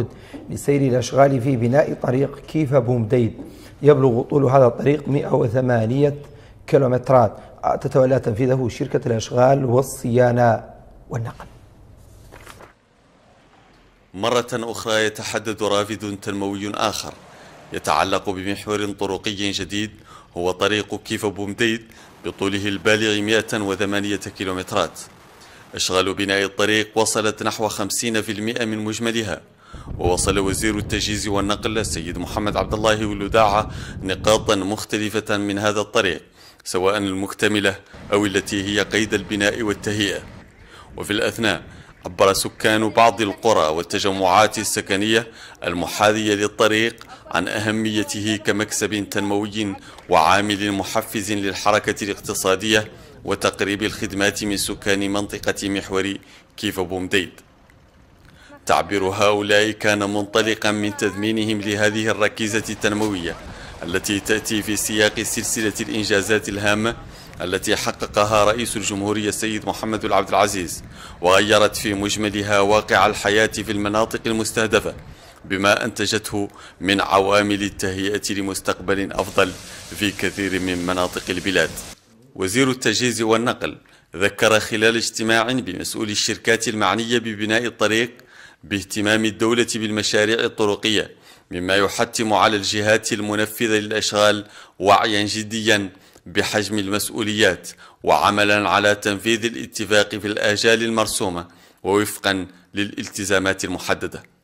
التعقد لسير الأشغال في بناء طريق كيف بومديد يبلغ طول هذا الطريق 108 كيلومترات تتولى تنفيذه شركة الأشغال والصيانة والنقل مرة أخرى يتحدد رافد تنموي آخر يتعلق بمحور طرقي جديد هو طريق كيف بومديد بطوله البالغ 108 كيلومترات إشغال بناء الطريق وصلت نحو 50% من مجملها ووصل وزير التجهيز والنقل السيد محمد عبد الله والوداعة نقاطا مختلفة من هذا الطريق سواء المكتملة أو التي هي قيد البناء والتهيئة وفي الأثناء عبر سكان بعض القرى والتجمعات السكنية المحاذية للطريق عن أهميته كمكسب تنموي وعامل محفز للحركة الاقتصادية وتقريب الخدمات من سكان منطقة محور كيف بومديد تعبير هؤلاء كان منطلقا من تذمينهم لهذه الركيزة التنموية التي تأتي في سياق سلسلة الإنجازات الهامة التي حققها رئيس الجمهورية السيد محمد العبد العزيز وغيرت في مجملها واقع الحياة في المناطق المستهدفة بما أنتجته من عوامل التهيئة لمستقبل أفضل في كثير من مناطق البلاد وزير التجهيز والنقل ذكر خلال اجتماع بمسؤول الشركات المعنية ببناء الطريق باهتمام الدولة بالمشاريع الطرقية مما يحتم على الجهات المنفذة للأشغال وعيا جديا بحجم المسؤوليات وعملا على تنفيذ الاتفاق في الآجال المرسومة ووفقا للالتزامات المحدده